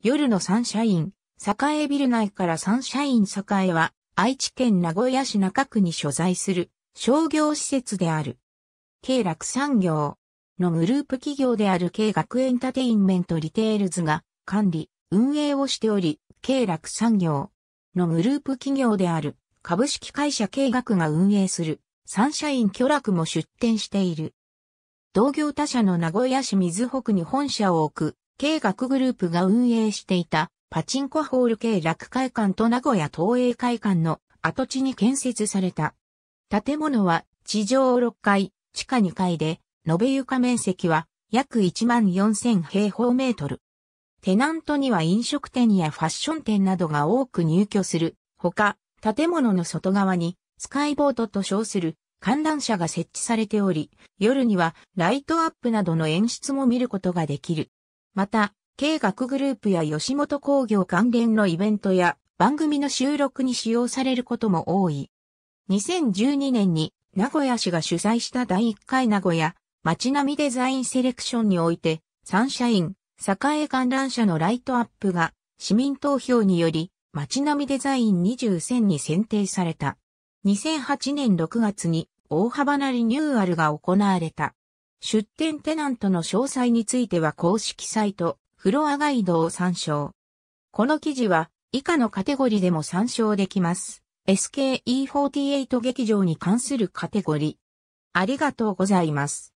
夜のサンシャイン、栄ビル内からサンシャイン栄は、愛知県名古屋市中区に所在する商業施設である。経楽産業のグループ企業である経学エンタテインメントリテールズが管理、運営をしており、経楽産業のグループ企業である株式会社経学が運営するサンシャイン巨楽も出展している。同業他社の名古屋市水北に本社を置く計画グループが運営していたパチンコホール系楽会館と名古屋東映会館の跡地に建設された。建物は地上6階、地下2階で、延べ床面積は約14,000平方メートル。テナントには飲食店やファッション店などが多く入居する。ほか、建物の外側にスカイボートと称する観覧車が設置されており、夜にはライトアップなどの演出も見ることができる。また、計学グループや吉本工業関連のイベントや番組の収録に使用されることも多い。2012年に名古屋市が主催した第1回名古屋街並みデザインセレクションにおいてサンシャイン栄観覧車のライトアップが市民投票により街並みデザイン20選に選定された。2008年6月に大幅なリニューアルが行われた。出店テナントの詳細については公式サイト、フロアガイドを参照。この記事は以下のカテゴリでも参照できます。SKE48 劇場に関するカテゴリ。ありがとうございます。